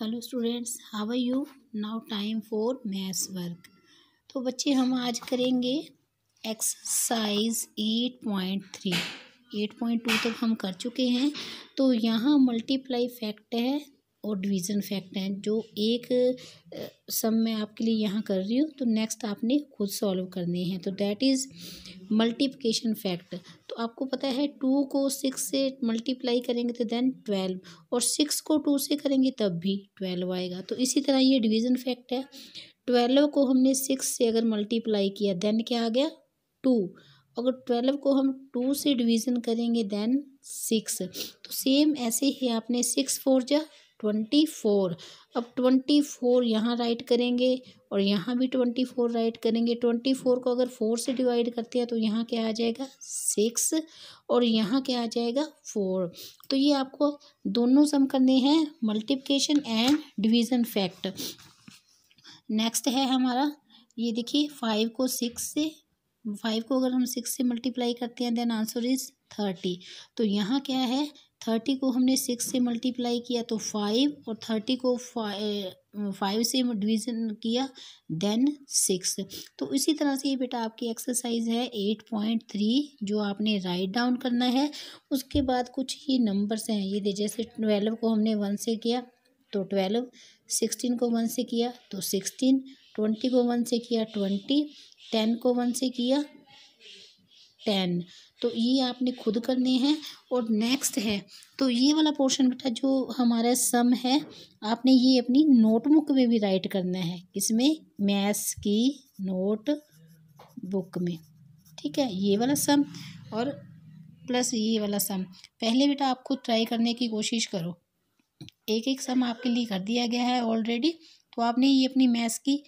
hello students how are you now time for maths work तो बच्चे हम आज करेंगे exercise eight point three eight point two तक हम कर चुके हैं तो यहाँ मल्टीप्लाई फैक्ट है और डिवीज़न फैक्ट हैं जो एक सम मैं आपके लिए यहाँ कर रही हूँ तो नेक्स्ट आपने खुद सॉल्व करने हैं तो डैट इज़ मल्टीप्लिकेशन फैक्ट तो आपको पता है टू को सिक्स से मल्टीप्लाई करेंगे तो देन ट्वेल्व और सिक्स को टू से करेंगे तब भी ट्वेल्व आएगा तो इसी तरह ये डिवीज़न फैक्ट है ट्वेल्व को हमने सिक्स से अगर मल्टीप्लाई किया देन क्या आ गया टू अगर ट्वेल्व को हम टू से डिवीज़न करेंगे देन सिक्स तो सेम ऐसे ही आपने सिक्स फोर जा ट्वेंटी फोर अब ट्वेंटी फोर यहाँ राइट करेंगे और यहाँ भी ट्वेंटी फोर राइट करेंगे ट्वेंटी फोर को अगर फोर से डिवाइड करते हैं तो यहाँ क्या आ जाएगा सिक्स और यहाँ क्या आ जाएगा फोर तो ये आपको दोनों सम करने हैं multiplication and division fact next है हमारा ये देखिए फाइव को सिक्स से फाइव को अगर हम सिक्स से मल्टीप्लाई करते हैं देन आंसर इज़ थर्टी तो यहाँ क्या है थर्टी को हमने सिक्स से मल्टीप्लाई किया तो फाइव और थर्टी को फाइव से डिवीज़न किया देन सिक्स तो इसी तरह से ये बेटा आपकी एक्सरसाइज है एट पॉइंट थ्री जो आपने राइट डाउन करना है उसके बाद कुछ ही नंबर्स हैं ये जैसे ट्वेल्व को हमने वन से किया तो ट्वेल्व सिक्सटीन को वन से किया तो सिक्सटीन ट्वेंटी को वन से किया ट्वेंटी टेन को वन से किया टेन तो ये आपने खुद करने हैं और नेक्स्ट है तो ये वाला पोर्शन बेटा जो हमारा सम है आपने ये अपनी नोटबुक में भी राइट करना है इसमें मैथ्स की नोट बुक में ठीक है ये वाला सम और प्लस ये वाला सम पहले बेटा आप खुद ट्राई करने की कोशिश करो एक एक सम आपके लिए कर दिया गया है ऑलरेडी तो आपने ये अपनी मैथ्स की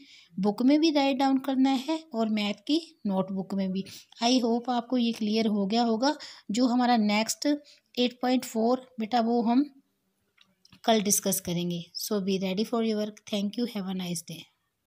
बुक में भी राइट डाउन करना है और मैथ की नोटबुक में भी आई होप आपको ये क्लियर हो गया होगा जो हमारा नेक्स्ट एट पॉइंट फोर बेटा वो हम कल डिस्कस करेंगे so be ready for your work thank you have a nice day